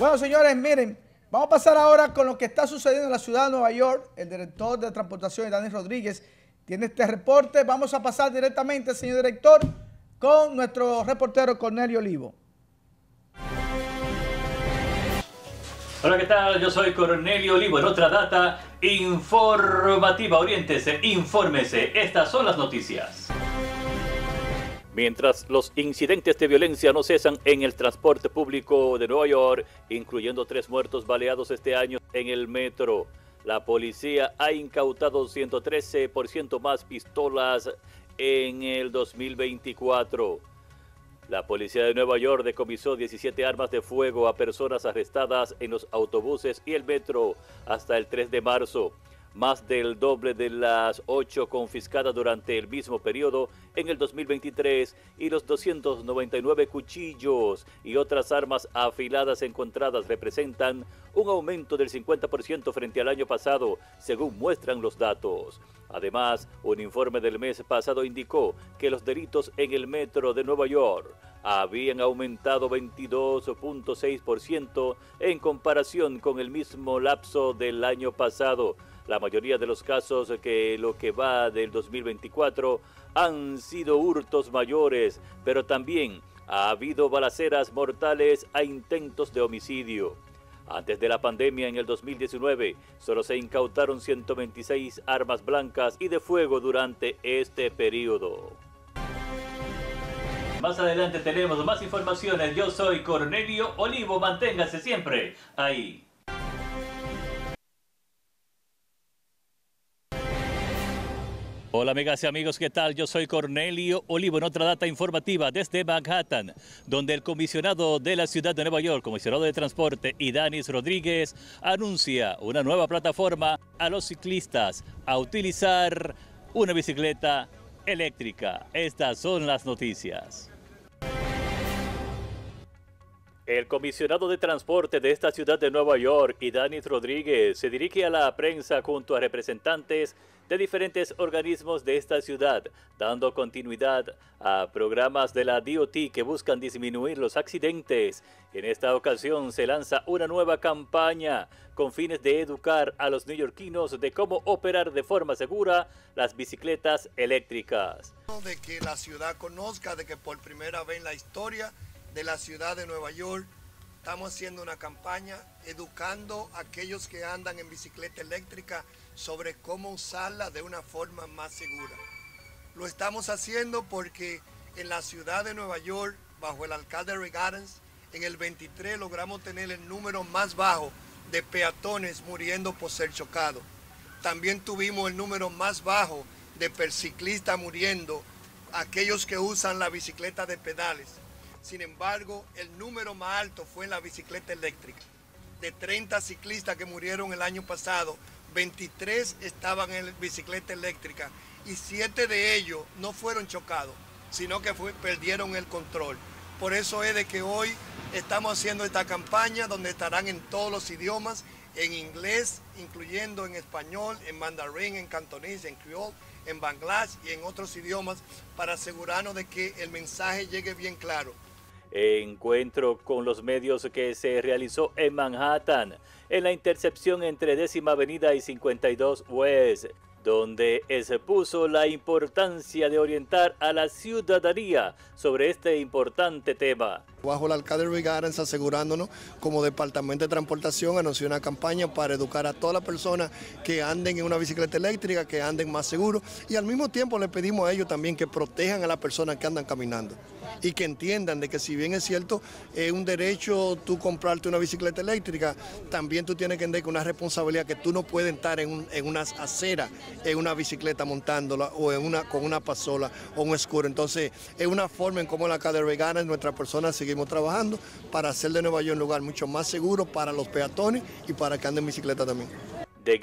Bueno, señores, miren, vamos a pasar ahora con lo que está sucediendo en la ciudad de Nueva York. El director de Transportación, Daniel Rodríguez, tiene este reporte. Vamos a pasar directamente, señor director, con nuestro reportero Cornelio Olivo. Hola, ¿qué tal? Yo soy Cornelio Olivo en otra data informativa. Oriéntese, infórmese. Estas son las noticias. Mientras los incidentes de violencia no cesan en el transporte público de Nueva York, incluyendo tres muertos baleados este año en el metro, la policía ha incautado 113% más pistolas en el 2024. La policía de Nueva York decomisó 17 armas de fuego a personas arrestadas en los autobuses y el metro hasta el 3 de marzo más del doble de las ocho confiscadas durante el mismo periodo en el 2023 y los 299 cuchillos y otras armas afiladas encontradas representan un aumento del 50% frente al año pasado, según muestran los datos. Además, un informe del mes pasado indicó que los delitos en el metro de Nueva York habían aumentado 22.6% en comparación con el mismo lapso del año pasado la mayoría de los casos que lo que va del 2024 han sido hurtos mayores, pero también ha habido balaceras mortales a intentos de homicidio. Antes de la pandemia en el 2019, solo se incautaron 126 armas blancas y de fuego durante este periodo. Más adelante tenemos más informaciones. Yo soy Cornelio Olivo. Manténgase siempre ahí. Hola amigas y amigos, ¿qué tal? Yo soy Cornelio Olivo en otra data informativa desde Manhattan, donde el comisionado de la ciudad de Nueva York, comisionado de transporte, y Danis Rodríguez, anuncia una nueva plataforma a los ciclistas a utilizar una bicicleta eléctrica. Estas son las noticias. El comisionado de transporte de esta ciudad de Nueva York, Idanis Rodríguez, se dirige a la prensa junto a representantes de diferentes organismos de esta ciudad, dando continuidad a programas de la DOT que buscan disminuir los accidentes. En esta ocasión se lanza una nueva campaña con fines de educar a los neoyorquinos de cómo operar de forma segura las bicicletas eléctricas. De que la ciudad conozca de que por primera vez en la historia de la ciudad de Nueva York. Estamos haciendo una campaña educando a aquellos que andan en bicicleta eléctrica sobre cómo usarla de una forma más segura. Lo estamos haciendo porque en la ciudad de Nueva York, bajo el alcalde Rick en el 23 logramos tener el número más bajo de peatones muriendo por ser chocados. También tuvimos el número más bajo de perciclistas muriendo, aquellos que usan la bicicleta de pedales. Sin embargo, el número más alto fue en la bicicleta eléctrica. De 30 ciclistas que murieron el año pasado, 23 estaban en bicicleta eléctrica y 7 de ellos no fueron chocados, sino que perdieron el control. Por eso es de que hoy estamos haciendo esta campaña donde estarán en todos los idiomas, en inglés, incluyendo en español, en mandarín, en cantonés, en criol, en bangladesh y en otros idiomas para asegurarnos de que el mensaje llegue bien claro. Encuentro con los medios que se realizó en Manhattan, en la intercepción entre décima avenida y 52 West, donde se puso la importancia de orientar a la ciudadanía sobre este importante tema. Bajo el alcalde Luis Garens asegurándonos como Departamento de Transportación anunció una campaña para educar a todas las personas que anden en una bicicleta eléctrica, que anden más seguro, y al mismo tiempo le pedimos a ellos también que protejan a las personas que andan caminando y que entiendan de que si bien es cierto, es un derecho tú comprarte una bicicleta eléctrica, también tú tienes que entender que una responsabilidad que tú no puedes estar en, en una acera, en una bicicleta montándola o en una, con una pasola o un escuro. Entonces es una forma en cómo la calle Vegana, nuestras persona seguimos trabajando para hacer de Nueva York un lugar mucho más seguro para los peatones y para que anden en bicicleta también. The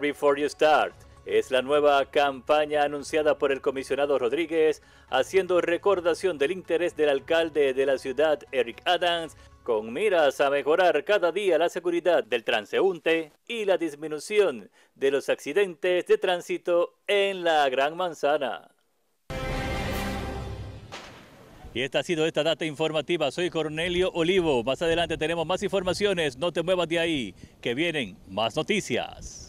Before You Start es la nueva campaña anunciada por el comisionado Rodríguez, haciendo recordación del interés del alcalde de la ciudad, Eric Adams, con miras a mejorar cada día la seguridad del transeúnte y la disminución de los accidentes de tránsito en la Gran Manzana. Y esta ha sido esta data informativa. Soy Cornelio Olivo. Más adelante tenemos más informaciones. No te muevas de ahí, que vienen más noticias.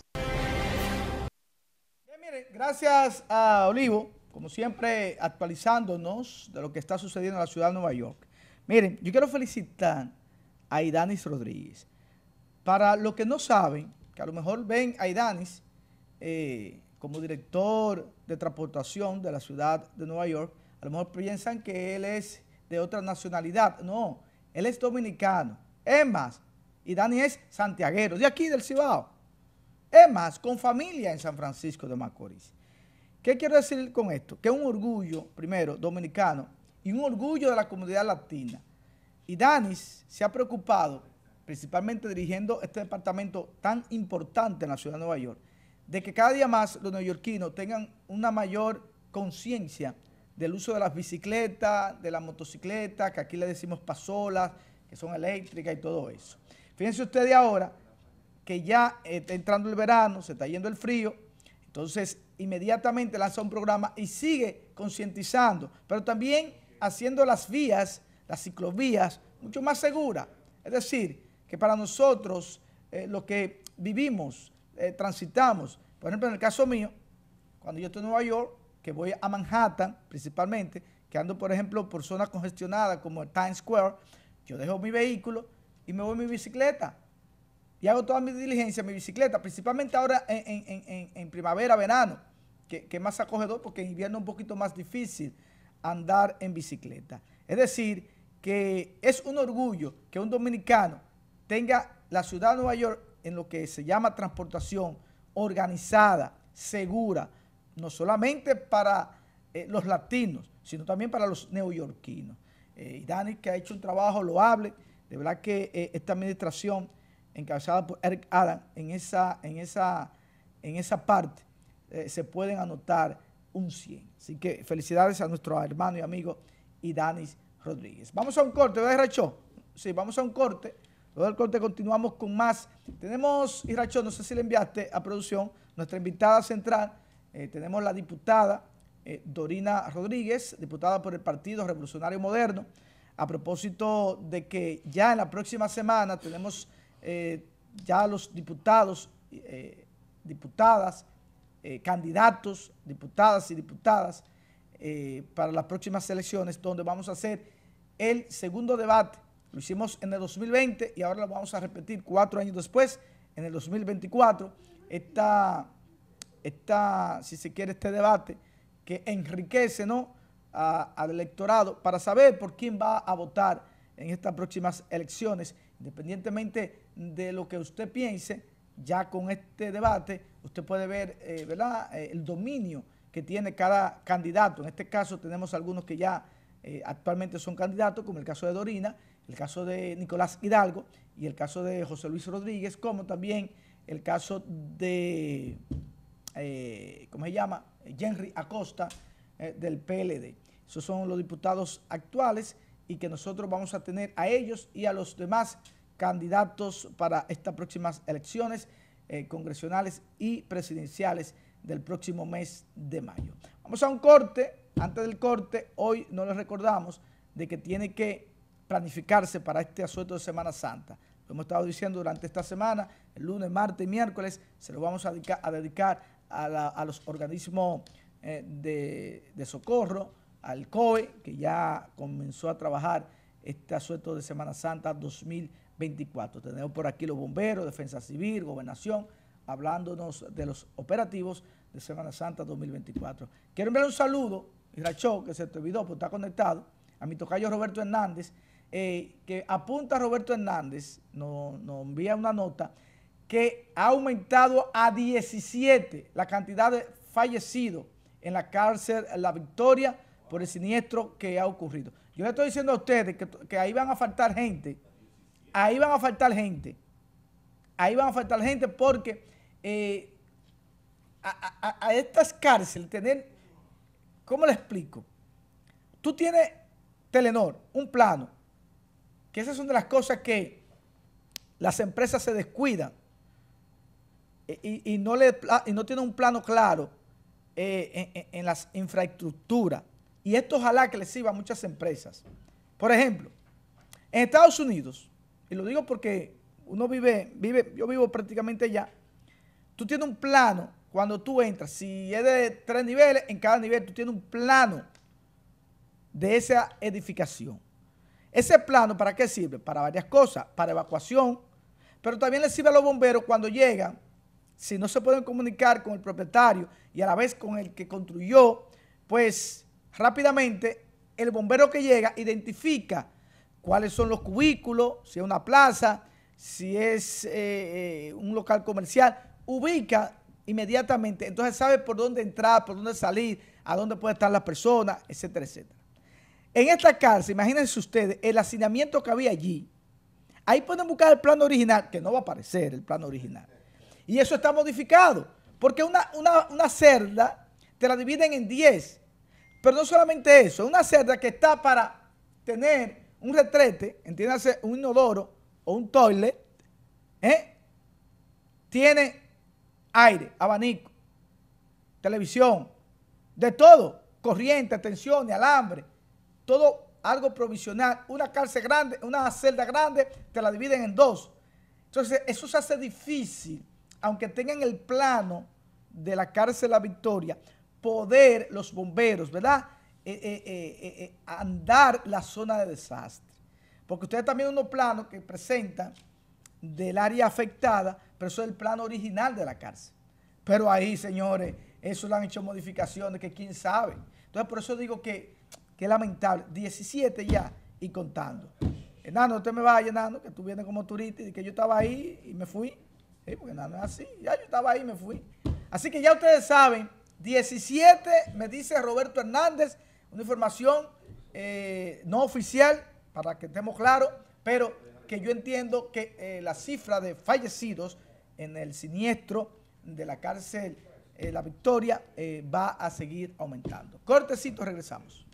Gracias a Olivo, como siempre actualizándonos de lo que está sucediendo en la ciudad de Nueva York. Miren, yo quiero felicitar a Idanis Rodríguez. Para los que no saben, que a lo mejor ven a Idanis eh, como director de transportación de la ciudad de Nueva York, a lo mejor piensan que él es de otra nacionalidad. No, él es dominicano. Es más, Idanis es santiaguero, de aquí del Cibao. Es más, con familia en San Francisco de Macorís. ¿Qué quiero decir con esto? Que es un orgullo, primero, dominicano, y un orgullo de la comunidad latina. Y Danis se ha preocupado, principalmente dirigiendo este departamento tan importante en la ciudad de Nueva York, de que cada día más los neoyorquinos tengan una mayor conciencia del uso de las bicicletas, de las motocicletas, que aquí le decimos pasolas, que son eléctricas y todo eso. Fíjense ustedes ahora que ya eh, está entrando el verano, se está yendo el frío, entonces inmediatamente lanza un programa y sigue concientizando, pero también haciendo las vías, las ciclovías, mucho más seguras. Es decir, que para nosotros, los eh, lo que vivimos, eh, transitamos, por ejemplo, en el caso mío, cuando yo estoy en Nueva York, que voy a Manhattan principalmente, que ando, por ejemplo, por zonas congestionadas como Times Square, yo dejo mi vehículo y me voy en mi bicicleta y hago toda mi diligencia en mi bicicleta, principalmente ahora en, en, primavera, verano, que, es más acogedor porque en invierno es un poquito más difícil andar en bicicleta. Es decir, que es un orgullo que un dominicano tenga la ciudad de Nueva York en lo que se llama transportación organizada, segura, no solamente para eh, los latinos, sino también para los neoyorquinos. Eh, y Dani, que ha hecho un trabajo loable, de verdad que eh, esta administración encabezada por Eric Adam, en esa, en esa, en esa parte eh, se pueden anotar un 100. Así que felicidades a nuestro hermano y amigo Idanis Rodríguez. Vamos a un corte, ¿verdad, Rachó? Sí, vamos a un corte. Luego del corte continuamos con más. Tenemos, Rachó, no sé si le enviaste a producción, nuestra invitada central. Eh, tenemos la diputada eh, Dorina Rodríguez, diputada por el Partido Revolucionario Moderno, a propósito de que ya en la próxima semana tenemos eh, ya los diputados, eh, diputadas, eh, candidatos, diputadas y diputadas para las próximas elecciones, donde vamos a hacer el segundo debate. Lo hicimos en el 2020 y ahora lo vamos a repetir cuatro años después, en el 2024, esta, si se quiere, este debate que enriquece ¿no? al electorado para saber por quién va a votar en estas próximas elecciones Independientemente de lo que usted piense, ya con este debate usted puede ver eh, eh, el dominio que tiene cada candidato. En este caso tenemos algunos que ya eh, actualmente son candidatos, como el caso de Dorina, el caso de Nicolás Hidalgo y el caso de José Luis Rodríguez, como también el caso de, ¿cómo se llama? Henry Acosta del PLD. Esos son los diputados actuales y que nosotros vamos a tener a ellos y a los demás candidatos para estas próximas elecciones eh, congresionales y presidenciales del próximo mes de mayo. Vamos a un corte. Antes del corte, hoy no les recordamos de que tiene que planificarse para este asueto de Semana Santa. Lo hemos estado diciendo durante esta semana, el lunes, martes y miércoles, se lo vamos a dedicar a, dedicar a los organismos eh, de, de socorro, al COE, que ya comenzó a trabajar este asunto de Semana Santa 2024. Tenemos por aquí los bomberos, Defensa Civil, Gobernación, hablándonos de los operativos de Semana Santa 2024. Quiero enviar un saludo, Racho, que se te olvidó, porque está conectado, a mi tocayo Roberto Hernández, eh, que apunta a Roberto Hernández, nos envía una nota, que ha aumentado a 17 la cantidad de fallecidos en la cárcel La Victoria, por el siniestro que ha ocurrido. Yo le estoy diciendo a ustedes que, ahí van a faltar gente, ahí van a faltar gente, ahí van a faltar gente porque eh, a, estas cárceles tener, ¿cómo le explico? Tú tienes Telenor, un plano, que esas son de las cosas que las empresas se descuidan eh, y, no, le, no tienen un plano claro eh, en las infraestructuras. Y esto ojalá que les sirva a muchas empresas. Por ejemplo, en Estados Unidos, y lo digo porque uno vive, vive yo vivo prácticamente allá, tú tienes un plano cuando tú entras. Si es de tres niveles, en cada nivel tú tienes un plano de esa edificación. Ese plano, ¿para qué sirve? Para varias cosas, para evacuación, pero también le sirve a los bomberos cuando llegan, si no se pueden comunicar con el propietario y a la vez con el que construyó, pues rápidamente el bombero que llega identifica cuáles son los cubículos, si es una plaza, si es eh, eh, un local comercial, ubica inmediatamente, entonces sabe por dónde entrar, por dónde salir, a dónde puede estar la persona, etcétera, etcétera. En esta cárcel, imagínense ustedes, el hacinamiento que había allí, ahí pueden buscar el plano original, que no va a aparecer el plano original, y eso está modificado, porque una, una, una te la dividen en 10, pero no solamente eso, una celda que está para tener un retrete, entiéndase, un inodoro o un toilet, ¿eh? tiene aire, abanico, televisión, de todo, corriente, tensión, alambre, todo algo provisional, una cárcel grande, una celda grande, te la dividen en dos. Entonces, eso se hace difícil, aunque tengan el plano de la cárcel La Victoria, poder los bomberos, ¿verdad? Eh, eh, eh, andar la zona de desastre. Porque ustedes también unos planos que presentan del área afectada, pero eso es el plano original de la cárcel. Pero ahí, señores, eso le han hecho modificaciones que quién sabe. Entonces, por eso digo que, es lamentable. 17 ya y contando. Enano, usted me va enano, que tú vienes como turista y que yo estaba ahí y me fui. porque enano es así. Ya yo estaba ahí y me fui. Así que ya ustedes saben 17, me dice Roberto Hernández, una información eh, no oficial, para que estemos claros, pero que yo entiendo que eh, la cifra de fallecidos en el siniestro de la cárcel eh, La Victoria va a seguir aumentando. Cortecito, regresamos.